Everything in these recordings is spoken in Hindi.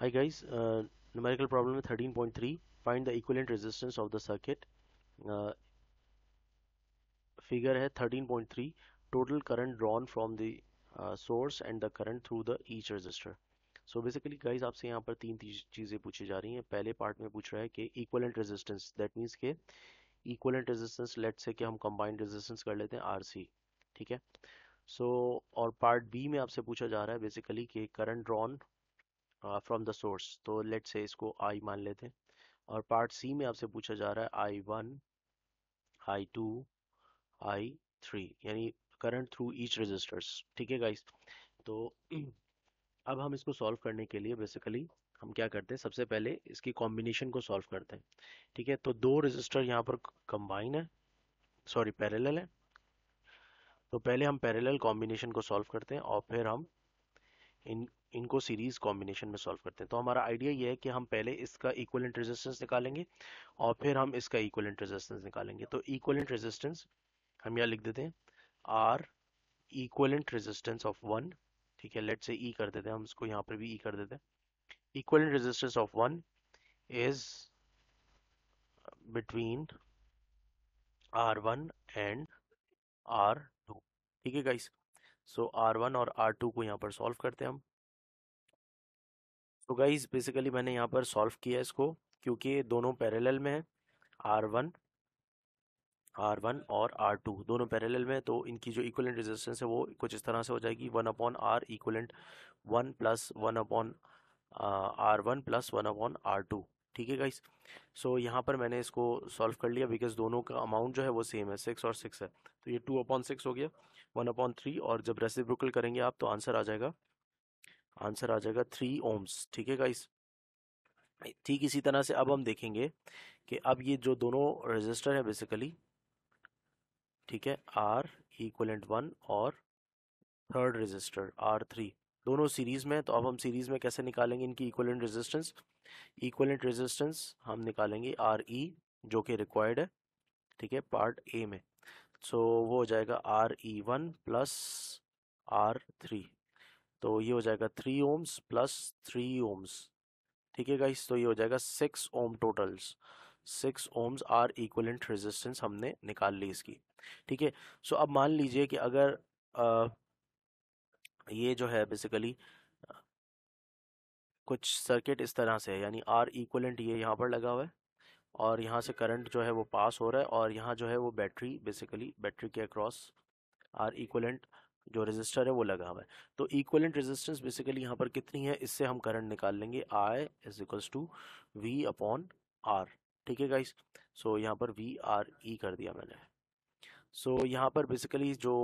Hi guys, uh, numerical problem 13.3. Find the equivalent resistance of the circuit. Uh, figure है 13.3. Total current drawn from the uh, source and the current through the each resistor. So basically guys आपसे यहाँ पर तीन चीज़ें पूछी जा रही हैं पहले पार्ट में पूछ रहा है कि equivalent resistance that means के equivalent resistance let's say कि हम combined resistance कर लेते हैं RC ठीक है सो so, और पार्ट बी में आपसे पूछा जा रहा है बेसिकली कि current drawn from the source तो लेट से इसको आई मान लेते हैं और पार्ट सी में आपसे पूछा जा रहा है I one I two I three यानी करंट थ्रू ईच रजिस्टर्स ठीक है गाइस तो अब हम इसको सॉल्व करने के लिए बेसिकली हम क्या करते हैं सबसे पहले इसकी कॉम्बिनेशन को सॉल्व करते हैं ठीक है तो दो रजिस्टर यहाँ पर कंबाइन है सॉरी पैरेलल है तो पहले हम पैरेलल कॉम्बिनेशन को सॉल्व करते हैं और फिर हम इन इनको सीरीज कॉम्बिनेशन में सॉल्व करते हैं तो हमारा आइडिया ये है कि हम पहले इसका इक्वलेंट रेजिस्टेंस निकालेंगे और फिर हम इसका इक्वलेंट रेजिस्टेंस निकालेंगे तो इक्वलेंट रेजिस्टेंस हम यहाँ लिख देते हैं R equivalent resistance of one ठीक है लेट से ई कर देते हैं हम इसको यहाँ पर भी ई e कर देते हैं equivalent resistance of one is between R one and R two ठीक है गाइस सो आर वन और आर टू को यहाँ पर सॉल्व करते हैं हम तो गाइज बेसिकली मैंने यहाँ पर सॉल्व किया इसको क्योंकि दोनों पैरेलल में है आर वन आर वन और आर टू दोनों पैरेलल में तो इनकी जो इक्वलेंट रेजिस्टेंस है वो कुछ इस तरह से हो जाएगी one upon R equivalent one plus one upon R one plus one upon R two ठीक है गाइस सो यहाँ पर मैंने इसको सॉल्व कर लिया बिकॉज दोनों का अमाउंट जो है वो सेम है सिक्स और सिक्स है तो ये टू अपॉन सिक्स हो गया वन अपॉन थ्री और जब रेसिप्रोकल करेंगे आप तो आंसर आ जाएगा आंसर आ जाएगा थ्री ओम्स ठीक है गाइस ठीक इसी तरह से अब हम देखेंगे कि अब ये जो दोनों रजिस्टर है बेसिकली ठीक है आर इक्वलेंट वन और थर्ड रजिस्टर आर थ्री दोनों सीरीज में तो अब हम सीरीज में कैसे निकालेंगे इनकी इक्वलेंट रेजिस्टेंस इक्वलेंट रेजिस्टेंस हम निकालेंगे आर ई e, जो कि रिक्वायर्ड है ठीक है पार्ट ए में सो so, वो हो जाएगा R E one plus R three तो ये हो जाएगा three ohms plus three ohms ठीक है गाइस तो ये हो जाएगा six ohm totals six ohms R equivalent resistance हमने निकाल ली इसकी ठीक है सो अब मान लीजिए कि अगर आ, ये जो है बेसिकली कुछ सर्किट इस तरह से है यानी आर इक्वलेंट ये यहाँ पर लगा हुआ है और यहाँ से करंट जो है वो पास हो रहा है और यहाँ जो है वो बैटरी बेसिकली बैटरी के अक्रॉस आर इक्वलेंट जो रेजिस्टर है वो लगा हुआ है तो इक्वलेंट रेजिस्टेंस बेसिकली यहाँ पर कितनी है इससे हम करंट निकाल लेंगे I is equals to V upon R ठीक है गाइस सो so, यहाँ पर वी आर ई कर दिया मैंने सो so, यहाँ पर बेसिकली जो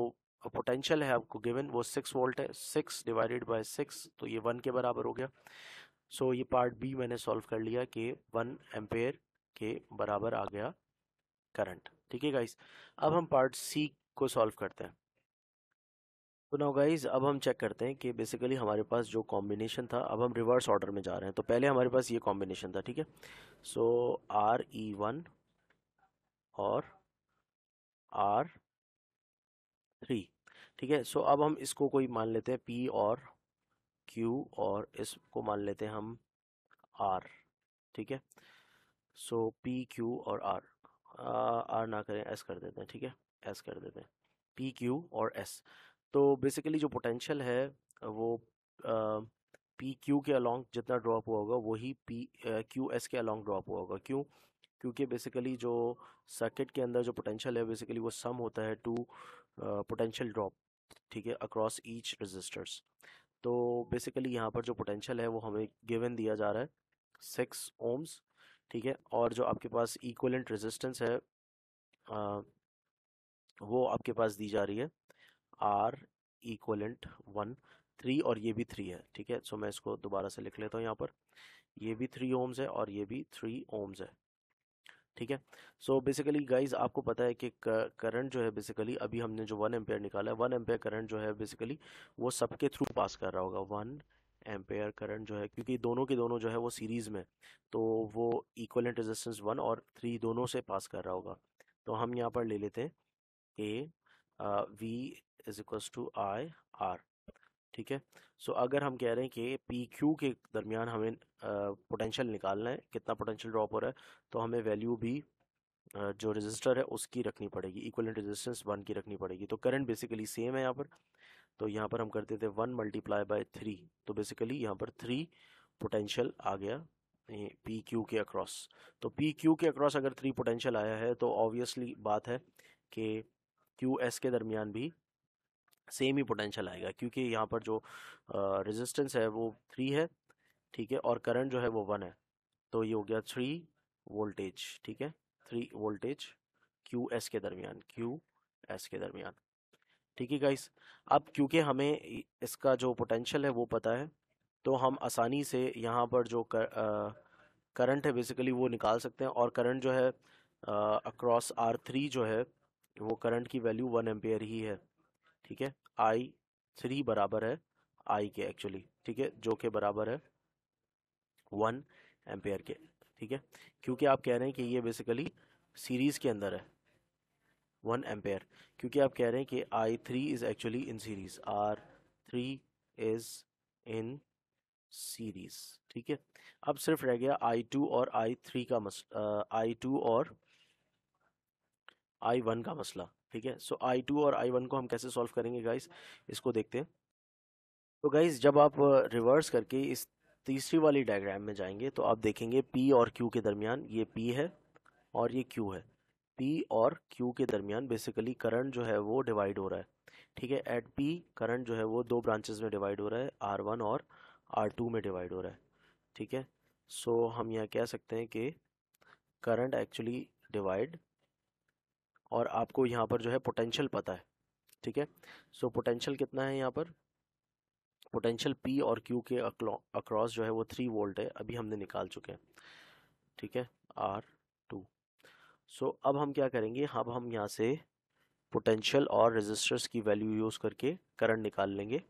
पोटेंशियल है आपको गिवन वो सिक्स वोल्ट है सिक्स डिवाइडेड बाई सिक्स तो ये वन के बराबर हो गया सो so, ये पार्ट बी मैंने सॉल्व कर लिया कि वन एम्पेयर के बराबर आ गया करंट ठीक है गाइस अब हम पार्ट सी को सॉल्व करते हैं तो नाउ गाइज अब हम चेक करते हैं कि बेसिकली हमारे पास जो कॉम्बिनेशन था अब हम रिवर्स ऑर्डर में जा रहे हैं तो पहले हमारे पास ये कॉम्बिनेशन था ठीक है सो आर ई वन और आर थ्री ठीक है सो अब हम इसको कोई मान लेते हैं पी और क्यू और इसको मान लेते हैं हम आर ठीक है सो पी क्यू और आर आर ना करें एस कर देते हैं ठीक है एस कर देते हैं पी क्यू और एस तो बेसिकली जो पोटेंशियल है वो पी क्यू के अलॉन्ग जितना ड्रॉप हुआ होगा वही पी क्यू एस के अलॉन्ग ड्रॉप हुआ होगा क्यों क्योंकि बेसिकली जो सर्किट के अंदर जो पोटेंशियल है बेसिकली वो सम होता है टू पोटेंशियल ड्रॉप ठीक है अक्रॉस ईच रजिस्टर्स तो बेसिकली यहाँ पर जो पोटेंशियल है वो हमें गिवन दिया जा रहा है सिक्स ओम्स ठीक है और जो आपके पास इक्वलेंट रेजिस्टेंस है आ, वो आपके पास दी जा रही है आर इक्वलेंट वन थ्री और ये भी थ्री है ठीक है सो मैं इसको दोबारा से लिख लेता हूँ यहाँ पर ये भी थ्री ओम्स है और ये भी थ्री ओम्स है ठीक है सो बेसिकली गाइज आपको पता है कि करंट जो है बेसिकली अभी हमने जो वन एम्पेयर निकाला है वन एम्पेयर करंट जो है बेसिकली वो सबके थ्रू पास कर रहा होगा वन एम्पेयर करंट जो है क्योंकि दोनों के दोनों जो है वो सीरीज़ में तो वो इक्वलेंट रेजिस्टेंस वन और थ्री दोनों से पास कर रहा होगा तो हम यहाँ पर ले लेते हैं a V is equals to I R ठीक है सो so, अगर हम कह रहे हैं कि पी क्यू के दरमियान हमें पोटेंशियल निकालना है कितना पोटेंशियल ड्रॉप हो रहा है तो हमें वैल्यू भी आ, जो रजिस्टर है उसकी रखनी पड़ेगी इक्वलेंट रजिस्टेंस वन की रखनी पड़ेगी तो करंट बेसिकली सेम है यहाँ पर तो यहाँ पर हम करते थे वन मल्टीप्लाई बाय थ्री तो बेसिकली यहाँ पर थ्री पोटेंशियल आ गया पी क्यू के अक्रॉस तो पी क्यू के अक्रॉस अगर थ्री पोटेंशियल आया है तो ऑब्वियसली बात है कि क्यू एस के दरमियान भी सेम ही पोटेंशियल आएगा क्योंकि यहाँ पर जो रेजिस्टेंस है वो थ्री है ठीक है और करंट जो है वो वन है तो ये हो गया थ्री वोल्टेज ठीक है थ्री वोल्टेज क्यू एस के दरमियान क्यू एस के दरमियान ठीक है गाइस अब क्योंकि हमें इसका जो पोटेंशियल है वो पता है तो हम आसानी से यहाँ पर जो कर, करंट है बेसिकली वो निकाल सकते हैं और करंट जो है अक्रॉस आर थ्री जो है वो करंट की वैल्यू वन एम्पेयर ही है ठीक है आई थ्री बराबर है आई के एक्चुअली ठीक है जो के बराबर है वन एम्पेयर के ठीक है क्योंकि आप कह रहे हैं कि ये बेसिकली सीरीज़ के अंदर है वन एम्पेयर क्योंकि आप कह रहे हैं कि I three is actually in series R three is in series ठीक है अब सिर्फ रह गया आई टू और आई थ्री का मस आई टू और आई वन का मसला ठीक है सो आई टू और आई वन को हम कैसे सॉल्व करेंगे गाइस इसको देखते हैं तो गाइस जब आप रिवर्स करके इस तीसरी वाली डायग्राम में जाएंगे तो आप देखेंगे पी और क्यू के दरमियान ये पी है और ये क्यू है पी और क्यू के दरमियान बेसिकली करंट जो है वो डिवाइड हो रहा है ठीक है एट पी करंट जो है वो दो ब्रांचेस में डिवाइड हो रहा है आर वन और आर टू में डिवाइड हो रहा है ठीक है सो so, हम यहाँ कह सकते हैं कि करंट एक्चुअली डिवाइड और आपको यहाँ पर जो है पोटेंशियल पता है ठीक है सो पोटेंशियल कितना है यहाँ पर पोटेंशियल पी और क्यू के अक्रॉस जो है वो थ्री वोल्ट है अभी हमने निकाल चुके हैं ठीक है आर टू सो अब हम क्या करेंगे अब हम यहाँ से पोटेंशियल और रेजिस्टर्स की वैल्यू यूज़ करके करंट निकाल लेंगे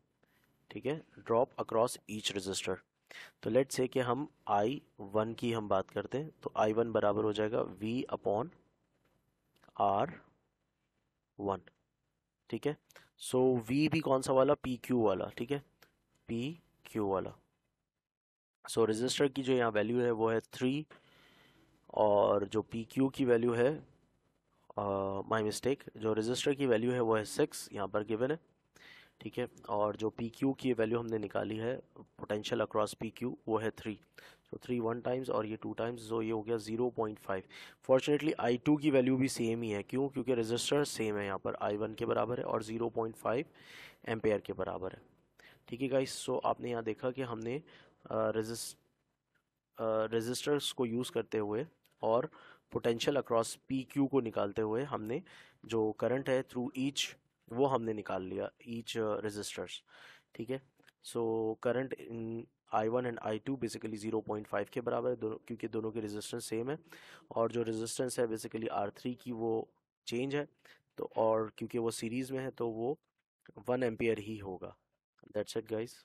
ठीक है ड्रॉप अक्रॉस ईच रजिस्टर तो लेट से कि हम आई वन की हम बात करते हैं तो आई वन बराबर हो जाएगा वी अपॉन आर वन ठीक है सो so, वी भी कौन सा वाला पी क्यू वाला ठीक है पी क्यू वाला सो so, रजिस्टर की जो यहाँ वैल्यू है वो है थ्री और जो पी क्यू की वैल्यू है माई uh, मिस्टेक जो रजिस्टर की वैल्यू है वो है सिक्स यहाँ पर गिवन है ठीक है और जो पी क्यू की वैल्यू हमने निकाली है पोटेंशियल अक्रॉस पी क्यू वो है three so three one times और ये टू टाइम्स जो ये हो गया zero point five fortunately I two की वैल्यू भी सेम ही है क्यों क्योंकि रजिस्टर सेम है यहाँ पर आई वन के बराबर है और ज़ीरो पॉइंट फाइव एम्पेयर के बराबर है ठीक है गाइस सो आपने यहाँ देखा कि हमने रजिस्टर्स को यूज़ करते हुए और पोटेंशियल अक्रॉस पी क्यू को निकालते हुए हमने जो करंट है थ्रू ईच वो हमने निकाल लिया ईच रजिस्टर्स uh, ठीक है so current in I one and I two basically zero point five के बराबर है दोनों क्योंकि दोनों के रेजिस्टेंस सेम है और जो रेजिस्टेंस है बेसिकली आर थ्री की वो चेंज है तो और क्योंकि वो सीरीज़ में है तो वो वन एम्पियर ही होगा दैट्स इट गाइस